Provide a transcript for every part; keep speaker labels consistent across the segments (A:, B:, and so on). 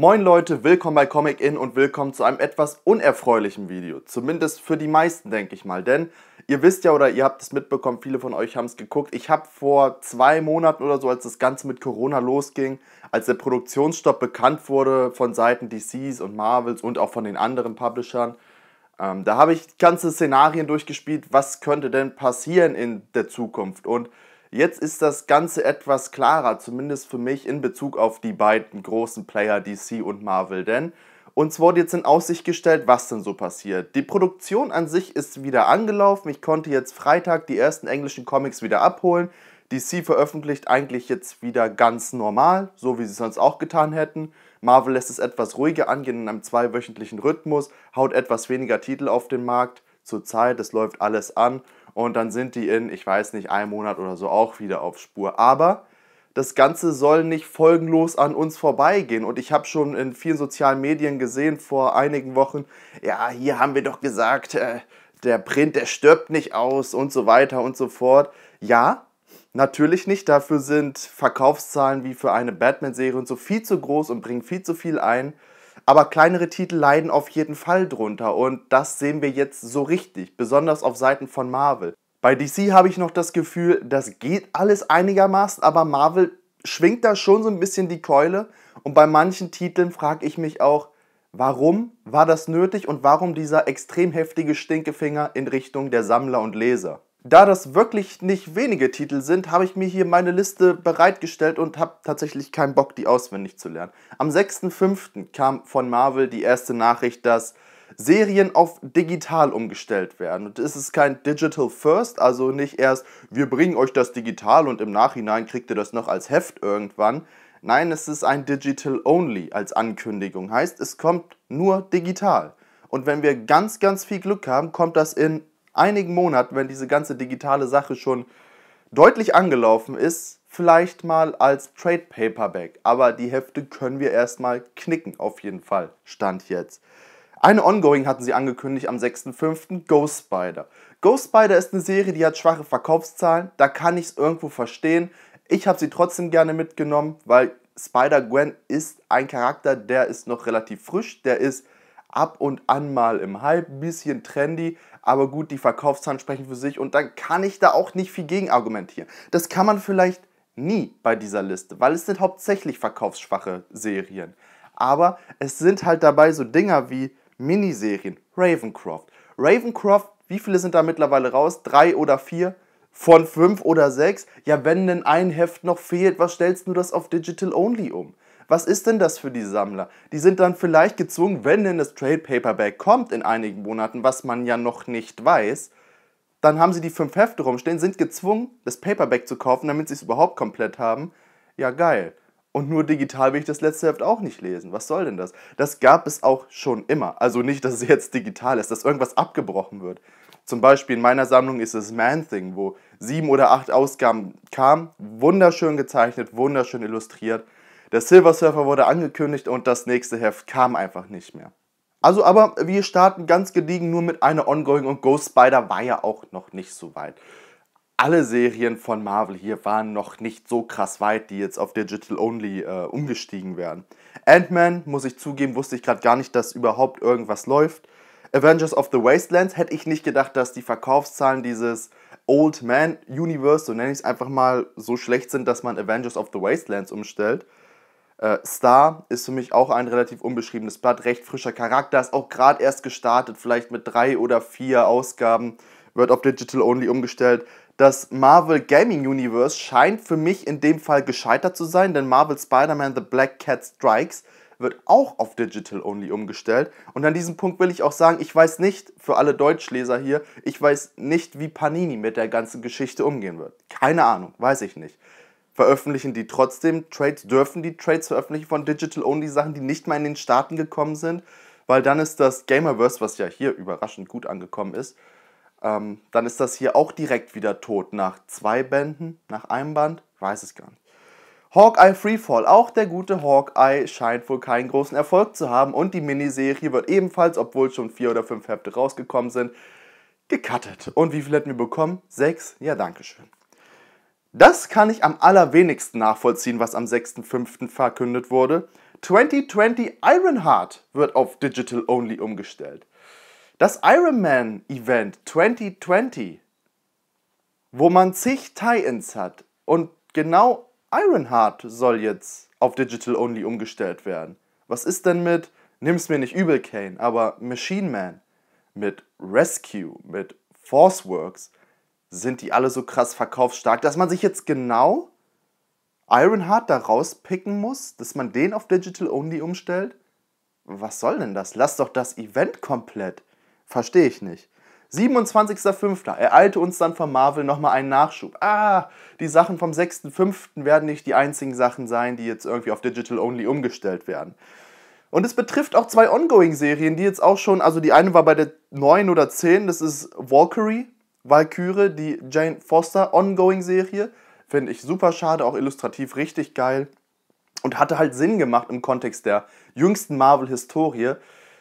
A: Moin Leute, willkommen bei Comic In und willkommen zu einem etwas unerfreulichen Video. Zumindest für die meisten, denke ich mal. Denn ihr wisst ja oder ihr habt es mitbekommen, viele von euch haben es geguckt. Ich habe vor zwei Monaten oder so, als das Ganze mit Corona losging, als der Produktionsstopp bekannt wurde von Seiten DCs und Marvels und auch von den anderen Publishern, ähm, da habe ich ganze Szenarien durchgespielt, was könnte denn passieren in der Zukunft. Und Jetzt ist das Ganze etwas klarer, zumindest für mich in Bezug auf die beiden großen Player DC und Marvel, denn uns wurde jetzt in Aussicht gestellt, was denn so passiert. Die Produktion an sich ist wieder angelaufen. Ich konnte jetzt Freitag die ersten englischen Comics wieder abholen. DC veröffentlicht eigentlich jetzt wieder ganz normal, so wie sie es sonst auch getan hätten. Marvel lässt es etwas ruhiger angehen in einem zweiwöchentlichen Rhythmus, haut etwas weniger Titel auf den Markt. zur Zeit, es läuft alles an und dann sind die in, ich weiß nicht, einem Monat oder so auch wieder auf Spur. Aber das Ganze soll nicht folgenlos an uns vorbeigehen. Und ich habe schon in vielen sozialen Medien gesehen vor einigen Wochen, ja, hier haben wir doch gesagt, äh, der Print, der stirbt nicht aus und so weiter und so fort. Ja, natürlich nicht. Dafür sind Verkaufszahlen wie für eine Batman-Serie und so viel zu groß und bringen viel zu viel ein, aber kleinere Titel leiden auf jeden Fall drunter und das sehen wir jetzt so richtig, besonders auf Seiten von Marvel. Bei DC habe ich noch das Gefühl, das geht alles einigermaßen, aber Marvel schwingt da schon so ein bisschen die Keule und bei manchen Titeln frage ich mich auch, warum war das nötig und warum dieser extrem heftige Stinkefinger in Richtung der Sammler und Leser? Da das wirklich nicht wenige Titel sind, habe ich mir hier meine Liste bereitgestellt und habe tatsächlich keinen Bock, die auswendig zu lernen. Am 6.5. kam von Marvel die erste Nachricht, dass Serien auf digital umgestellt werden. Und es ist kein Digital First, also nicht erst, wir bringen euch das digital und im Nachhinein kriegt ihr das noch als Heft irgendwann. Nein, es ist ein Digital Only als Ankündigung. Heißt, es kommt nur digital. Und wenn wir ganz, ganz viel Glück haben, kommt das in einigen Monaten, wenn diese ganze digitale Sache schon deutlich angelaufen ist, vielleicht mal als Trade Paperback. Aber die Hefte können wir erstmal knicken, auf jeden Fall, stand jetzt. Eine Ongoing hatten sie angekündigt am 6.5. Ghost Spider. Ghost Spider ist eine Serie, die hat schwache Verkaufszahlen, da kann ich es irgendwo verstehen. Ich habe sie trotzdem gerne mitgenommen, weil Spider-Gwen ist ein Charakter, der ist noch relativ frisch, der ist ab und an mal im Hype, bisschen trendy, aber gut, die Verkaufszahlen sprechen für sich und dann kann ich da auch nicht viel gegen argumentieren. Das kann man vielleicht nie bei dieser Liste, weil es sind hauptsächlich verkaufsschwache Serien. Aber es sind halt dabei so Dinger wie Miniserien, Ravencroft. Ravencroft, wie viele sind da mittlerweile raus? Drei oder vier? Von fünf oder sechs? Ja, wenn denn ein Heft noch fehlt, was stellst du das auf Digital Only um? Was ist denn das für die Sammler? Die sind dann vielleicht gezwungen, wenn denn das Trade Paperback kommt in einigen Monaten, was man ja noch nicht weiß, dann haben sie die fünf Hefte rumstehen, sind gezwungen, das Paperback zu kaufen, damit sie es überhaupt komplett haben. Ja, geil. Und nur digital will ich das letzte Heft auch nicht lesen. Was soll denn das? Das gab es auch schon immer. Also nicht, dass es jetzt digital ist, dass irgendwas abgebrochen wird. Zum Beispiel in meiner Sammlung ist es Man-Thing, wo sieben oder acht Ausgaben kamen, wunderschön gezeichnet, wunderschön illustriert. Der Silver Surfer wurde angekündigt und das nächste Heft kam einfach nicht mehr. Also aber wir starten ganz gediegen nur mit einer Ongoing und Ghost Spider war ja auch noch nicht so weit. Alle Serien von Marvel hier waren noch nicht so krass weit, die jetzt auf Digital Only äh, umgestiegen werden. Ant-Man, muss ich zugeben, wusste ich gerade gar nicht, dass überhaupt irgendwas läuft. Avengers of the Wastelands hätte ich nicht gedacht, dass die Verkaufszahlen dieses Old Man Universe, so nenne ich es einfach mal, so schlecht sind, dass man Avengers of the Wastelands umstellt. Äh, Star ist für mich auch ein relativ unbeschriebenes Blatt, recht frischer Charakter, ist auch gerade erst gestartet, vielleicht mit drei oder vier Ausgaben, wird auf Digital Only umgestellt. Das Marvel Gaming Universe scheint für mich in dem Fall gescheitert zu sein, denn Marvel Spider-Man The Black Cat Strikes wird auch auf Digital Only umgestellt. Und an diesem Punkt will ich auch sagen, ich weiß nicht, für alle Deutschleser hier, ich weiß nicht, wie Panini mit der ganzen Geschichte umgehen wird. Keine Ahnung, weiß ich nicht veröffentlichen die trotzdem Trades, dürfen die Trades veröffentlichen von Digital-Only-Sachen, die nicht mal in den Staaten gekommen sind, weil dann ist das Gamerverse, was ja hier überraschend gut angekommen ist, ähm, dann ist das hier auch direkt wieder tot nach zwei Bänden, nach einem Band, weiß es gar nicht. Hawkeye Freefall, auch der gute Hawkeye scheint wohl keinen großen Erfolg zu haben und die Miniserie wird ebenfalls, obwohl schon vier oder fünf Hefte rausgekommen sind, gecuttet. Und wie viel hätten wir bekommen? Sechs? Ja, danke schön. Das kann ich am allerwenigsten nachvollziehen, was am 6.5. verkündet wurde. 2020 Ironheart wird auf Digital Only umgestellt. Das Ironman Event 2020, wo man zig Tie-Ins hat und genau Ironheart soll jetzt auf Digital Only umgestellt werden. Was ist denn mit, nimm's mir nicht übel, Kane, aber Machine Man, mit Rescue, mit Forceworks, sind die alle so krass verkaufsstark, dass man sich jetzt genau Ironheart da rauspicken muss, dass man den auf Digital Only umstellt? Was soll denn das? Lass doch das Event komplett. Verstehe ich nicht. 27.05. Ereilte uns dann von Marvel nochmal einen Nachschub. Ah, die Sachen vom 6.05. werden nicht die einzigen Sachen sein, die jetzt irgendwie auf Digital Only umgestellt werden. Und es betrifft auch zwei Ongoing-Serien, die jetzt auch schon, also die eine war bei der 9 oder 10, das ist Valkyrie, Valkyrie, die Jane Foster Ongoing-Serie. Finde ich super schade, auch illustrativ richtig geil. Und hatte halt Sinn gemacht im Kontext der jüngsten Marvel-Historie.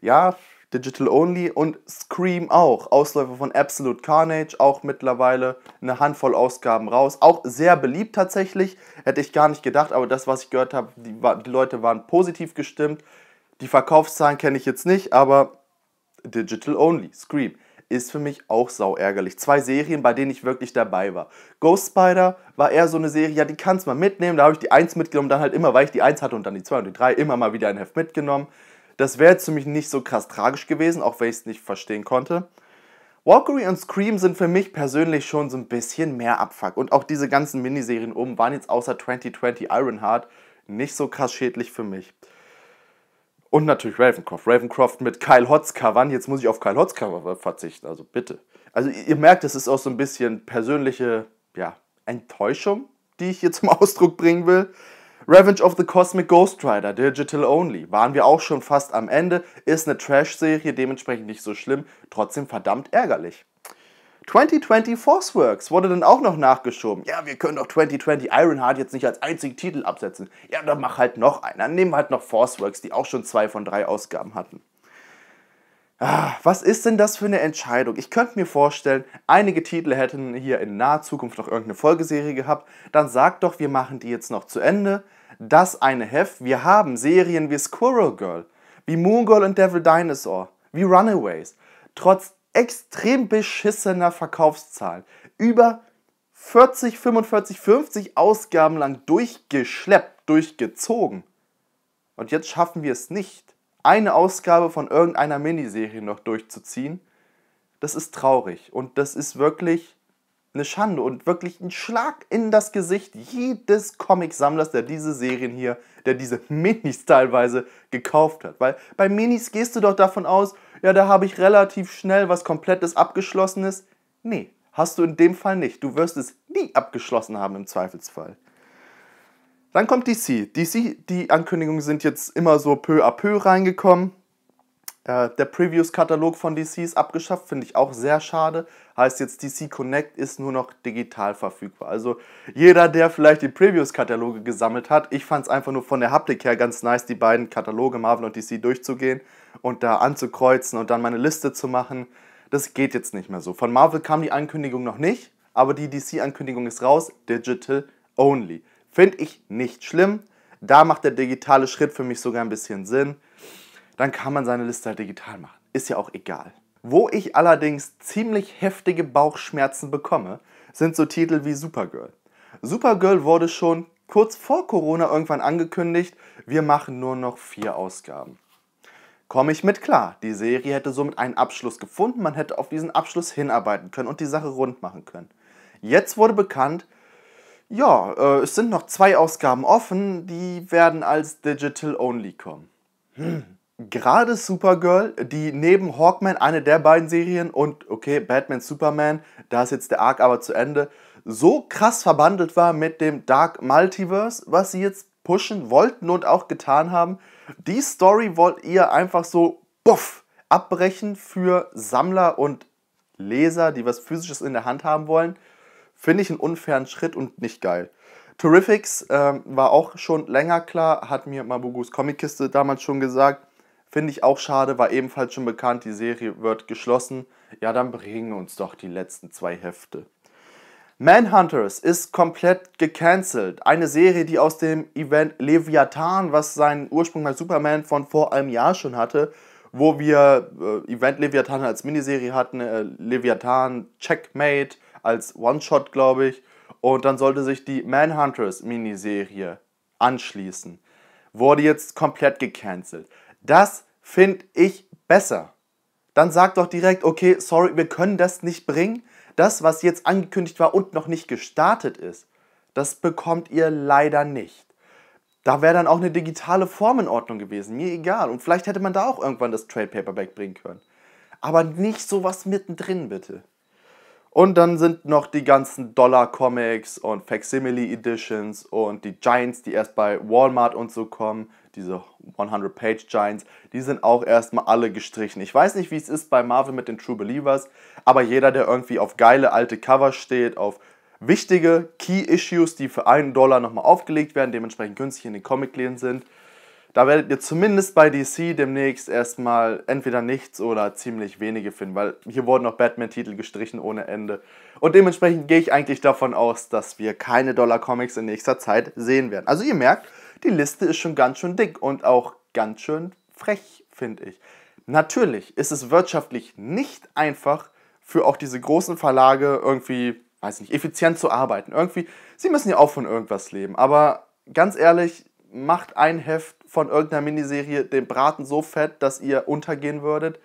A: Ja, Digital Only und Scream auch. Ausläufer von Absolute Carnage, auch mittlerweile eine Handvoll Ausgaben raus. Auch sehr beliebt tatsächlich, hätte ich gar nicht gedacht, aber das, was ich gehört habe, die, die Leute waren positiv gestimmt. Die Verkaufszahlen kenne ich jetzt nicht, aber Digital Only, Scream ist für mich auch sau ärgerlich. Zwei Serien, bei denen ich wirklich dabei war. Ghost Spider war eher so eine Serie, ja, die kannst du mal mitnehmen. Da habe ich die 1 mitgenommen, dann halt immer, weil ich die 1 hatte und dann die 2 und die 3 immer mal wieder ein Heft mitgenommen. Das wäre jetzt für mich nicht so krass tragisch gewesen, auch wenn ich es nicht verstehen konnte. Walkery und Scream sind für mich persönlich schon so ein bisschen mehr Abfuck. Und auch diese ganzen Miniserien oben waren jetzt außer 2020 Ironheart nicht so krass schädlich für mich. Und natürlich Ravencroft. Ravencroft mit Kyle Hotz covern. Jetzt muss ich auf Kyle Hotz verzichten, also bitte. Also ihr merkt, es ist auch so ein bisschen persönliche ja, Enttäuschung, die ich hier zum Ausdruck bringen will. Revenge of the Cosmic Ghost Rider, Digital Only. Waren wir auch schon fast am Ende. Ist eine Trash-Serie, dementsprechend nicht so schlimm. Trotzdem verdammt ärgerlich. 2020 Forceworks wurde dann auch noch nachgeschoben. Ja, wir können doch 2020 Ironheart jetzt nicht als einzigen Titel absetzen. Ja, dann mach halt noch einen. Dann nehmen wir halt noch Forceworks, die auch schon zwei von drei Ausgaben hatten. Ah, was ist denn das für eine Entscheidung? Ich könnte mir vorstellen, einige Titel hätten hier in naher Zukunft noch irgendeine Folgeserie gehabt. Dann sagt doch, wir machen die jetzt noch zu Ende. Das eine Heft. Wir haben Serien wie Squirrel Girl, wie Moon Girl und Devil Dinosaur, wie Runaways. Trotz extrem beschissener Verkaufszahlen. Über 40, 45, 50 Ausgaben lang durchgeschleppt, durchgezogen. Und jetzt schaffen wir es nicht, eine Ausgabe von irgendeiner Miniserie noch durchzuziehen. Das ist traurig und das ist wirklich eine Schande und wirklich ein Schlag in das Gesicht jedes Comic-Sammlers, der diese Serien hier, der diese Minis teilweise gekauft hat. Weil bei Minis gehst du doch davon aus, ja, da habe ich relativ schnell was komplettes Abgeschlossenes. Nee, hast du in dem Fall nicht. Du wirst es nie abgeschlossen haben im Zweifelsfall. Dann kommt DC. DC, die Ankündigungen sind jetzt immer so peu à peu reingekommen. Äh, der Previews-Katalog von DC ist abgeschafft, finde ich auch sehr schade. Heißt jetzt, DC Connect ist nur noch digital verfügbar. Also jeder, der vielleicht die Previews-Kataloge gesammelt hat, ich fand es einfach nur von der Haptik her ganz nice, die beiden Kataloge Marvel und DC durchzugehen und da anzukreuzen und dann meine Liste zu machen. Das geht jetzt nicht mehr so. Von Marvel kam die Ankündigung noch nicht, aber die DC-Ankündigung ist raus, Digital Only. Finde ich nicht schlimm. Da macht der digitale Schritt für mich sogar ein bisschen Sinn dann kann man seine Liste halt digital machen. Ist ja auch egal. Wo ich allerdings ziemlich heftige Bauchschmerzen bekomme, sind so Titel wie Supergirl. Supergirl wurde schon kurz vor Corona irgendwann angekündigt, wir machen nur noch vier Ausgaben. Komme ich mit klar. Die Serie hätte somit einen Abschluss gefunden, man hätte auf diesen Abschluss hinarbeiten können und die Sache rund machen können. Jetzt wurde bekannt, ja, äh, es sind noch zwei Ausgaben offen, die werden als Digital Only kommen. Hm gerade Supergirl, die neben Hawkman, eine der beiden Serien, und okay, Batman, Superman, da ist jetzt der Arc aber zu Ende, so krass verbandelt war mit dem Dark Multiverse, was sie jetzt pushen wollten und auch getan haben. Die Story wollt ihr einfach so, buff, abbrechen für Sammler und Leser, die was Physisches in der Hand haben wollen. Finde ich einen unfairen Schritt und nicht geil. Terrifics ähm, war auch schon länger klar, hat mir Mabugus Comic-Kiste damals schon gesagt Finde ich auch schade, war ebenfalls schon bekannt, die Serie wird geschlossen. Ja, dann bringen uns doch die letzten zwei Hefte. Manhunters ist komplett gecancelt. Eine Serie, die aus dem Event Leviathan, was seinen Ursprung als Superman von vor einem Jahr schon hatte, wo wir äh, Event Leviathan als Miniserie hatten, äh, Leviathan Checkmate als One-Shot, glaube ich. Und dann sollte sich die Manhunters Miniserie anschließen. Wurde jetzt komplett gecancelt. Das finde ich besser. Dann sag doch direkt, okay, sorry, wir können das nicht bringen. Das, was jetzt angekündigt war und noch nicht gestartet ist, das bekommt ihr leider nicht. Da wäre dann auch eine digitale Form in Ordnung gewesen, mir egal. Und vielleicht hätte man da auch irgendwann das Trade Paperback bringen können. Aber nicht sowas mittendrin, bitte. Und dann sind noch die ganzen Dollar-Comics und Facsimile-Editions und die Giants, die erst bei Walmart und so kommen, diese 100-Page Giants, die sind auch erstmal alle gestrichen. Ich weiß nicht, wie es ist bei Marvel mit den True Believers, aber jeder, der irgendwie auf geile alte Cover steht, auf wichtige Key-Issues, die für einen Dollar nochmal aufgelegt werden, dementsprechend günstig in den Comic-Läden sind, da werdet ihr zumindest bei DC demnächst erstmal entweder nichts oder ziemlich wenige finden, weil hier wurden auch Batman-Titel gestrichen ohne Ende. Und dementsprechend gehe ich eigentlich davon aus, dass wir keine Dollar-Comics in nächster Zeit sehen werden. Also ihr merkt, die Liste ist schon ganz schön dick und auch ganz schön frech, finde ich. Natürlich ist es wirtschaftlich nicht einfach für auch diese großen Verlage irgendwie, weiß nicht, effizient zu arbeiten. Irgendwie, sie müssen ja auch von irgendwas leben. Aber ganz ehrlich, macht ein Heft von irgendeiner Miniserie den Braten so fett, dass ihr untergehen würdet?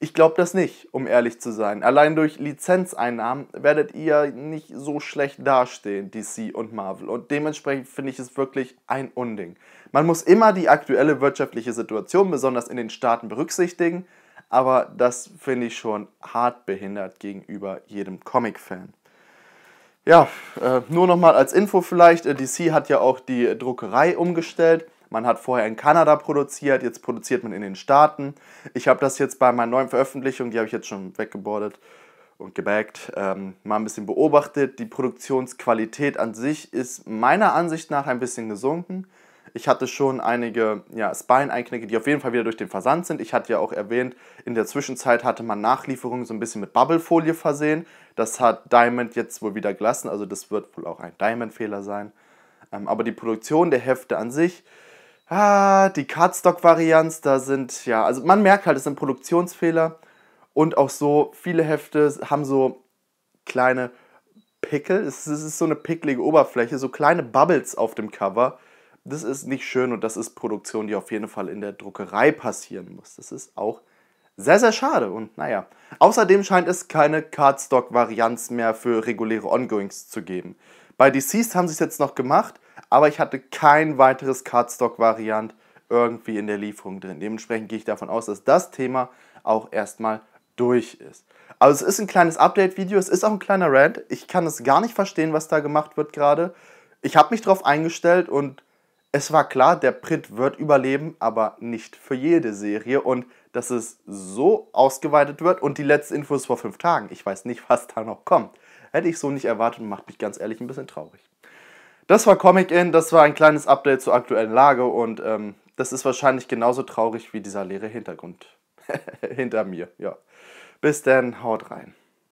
A: Ich glaube das nicht, um ehrlich zu sein. Allein durch Lizenzeinnahmen werdet ihr nicht so schlecht dastehen, DC und Marvel. Und dementsprechend finde ich es wirklich ein Unding. Man muss immer die aktuelle wirtschaftliche Situation, besonders in den Staaten, berücksichtigen. Aber das finde ich schon hart behindert gegenüber jedem Comic-Fan. Ja, äh, nur nochmal als Info vielleicht, äh, DC hat ja auch die Druckerei umgestellt man hat vorher in Kanada produziert, jetzt produziert man in den Staaten. Ich habe das jetzt bei meiner neuen Veröffentlichung, die habe ich jetzt schon weggebordet und gebaggt, ähm, mal ein bisschen beobachtet. Die Produktionsqualität an sich ist meiner Ansicht nach ein bisschen gesunken. Ich hatte schon einige ja, Spine-Einknicke, die auf jeden Fall wieder durch den Versand sind. Ich hatte ja auch erwähnt, in der Zwischenzeit hatte man Nachlieferungen so ein bisschen mit Bubblefolie versehen. Das hat Diamond jetzt wohl wieder gelassen, also das wird wohl auch ein Diamond-Fehler sein. Ähm, aber die Produktion der Hefte an sich Ah, die Cardstock-Varianz, da sind, ja, also man merkt halt, es sind Produktionsfehler und auch so, viele Hefte haben so kleine Pickel, es ist so eine picklige Oberfläche, so kleine Bubbles auf dem Cover. Das ist nicht schön und das ist Produktion, die auf jeden Fall in der Druckerei passieren muss. Das ist auch sehr, sehr schade und naja. Außerdem scheint es keine Cardstock-Varianz mehr für reguläre Ongoings zu geben. Bei DCs haben sie es jetzt noch gemacht, aber ich hatte kein weiteres Cardstock-Variant irgendwie in der Lieferung drin. Dementsprechend gehe ich davon aus, dass das Thema auch erstmal durch ist. Also es ist ein kleines Update-Video, es ist auch ein kleiner Rant. Ich kann es gar nicht verstehen, was da gemacht wird gerade. Ich habe mich darauf eingestellt und es war klar, der Print wird überleben, aber nicht für jede Serie. Und dass es so ausgeweitet wird und die letzte Info ist vor fünf Tagen. Ich weiß nicht, was da noch kommt. Hätte ich so nicht erwartet und macht mich ganz ehrlich ein bisschen traurig. Das war Comic In, das war ein kleines Update zur aktuellen Lage und ähm, das ist wahrscheinlich genauso traurig wie dieser leere Hintergrund hinter mir. Ja. Bis dann, haut rein.